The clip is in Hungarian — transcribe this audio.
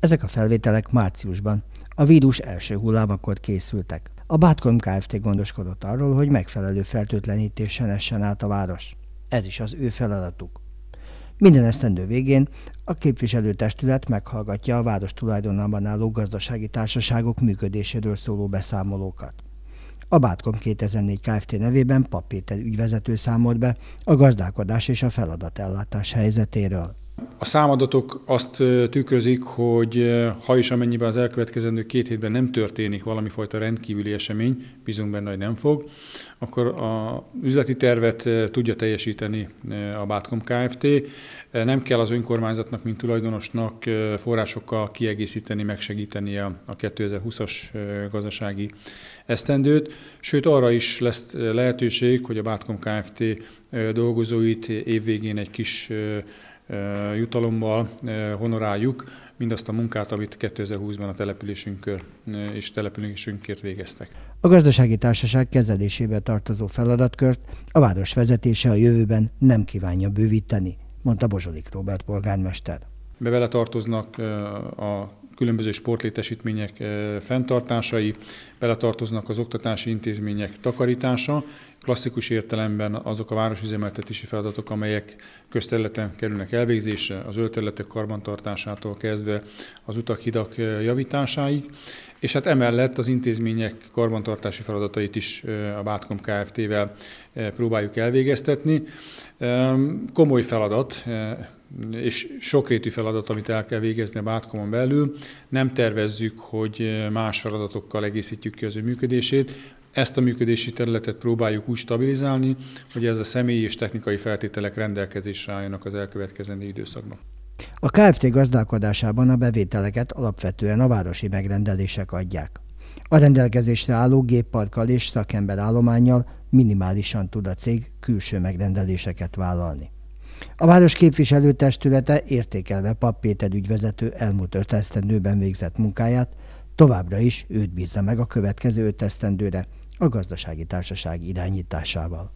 Ezek a felvételek márciusban, a vírus első hullámakor készültek. A Bátkom Kft. gondoskodott arról, hogy megfelelő fertőtlenítésen essen át a város. Ez is az ő feladatuk. Minden esztendő végén a képviselőtestület meghallgatja a város tulajdonában álló gazdasági társaságok működéséről szóló beszámolókat. A Bátkom 2004 Kft. nevében Papéter ügyvezető számolt be a gazdálkodás és a feladatellátás helyzetéről. A számadatok azt tükrözik, hogy ha is amennyiben az elkövetkezendő két hétben nem történik valami fajta rendkívüli esemény, bízunk benne, hogy nem fog, akkor a üzleti tervet tudja teljesíteni a Bátkom Kft. Nem kell az önkormányzatnak, mint tulajdonosnak forrásokkal kiegészíteni, megsegíteni a 2020-as gazdasági esztendőt, sőt arra is lesz lehetőség, hogy a Bátkom Kft. dolgozóit évvégén egy kis jutalommal honoráljuk mindazt a munkát, amit 2020-ban a településünk és településünkért végeztek. A gazdasági társaság kezelésébe tartozó feladatkört a város vezetése a jövőben nem kívánja bővíteni, mondta Bozsolik Robert polgármester. Bevele tartoznak a különböző sportlétesítmények eh, fenntartásai, beletartoznak az oktatási intézmények takarítása, klasszikus értelemben azok a városüzemeltetési feladatok, amelyek közterületen kerülnek elvégzésre, az ölterületek karbantartásától kezdve az utak, hidak eh, javításáig, és hát emellett az intézmények karbantartási feladatait is eh, a Bátkom Kft-vel próbáljuk elvégeztetni. Komoly feladat, és sokrétű feladat, amit el kell végezni a bátkomon belül. Nem tervezzük, hogy más feladatokkal egészítjük ki az ő működését. Ezt a működési területet próbáljuk úgy stabilizálni, hogy ez a személyi és technikai feltételek rendelkezésre álljanak az elkövetkezendő időszakban. A KFT gazdálkodásában a bevételeket alapvetően a városi megrendelések adják. A rendelkezésre álló gépparkkal és szakemberállományjal minimálisan tud a cég külső megrendeléseket vállalni. A város képviselőtestülete értékelve Papp Péter ügyvezető elmúlt öt esztendőben végzett munkáját, továbbra is őt bízza meg a következő öt esztendőre a gazdasági társaság irányításával.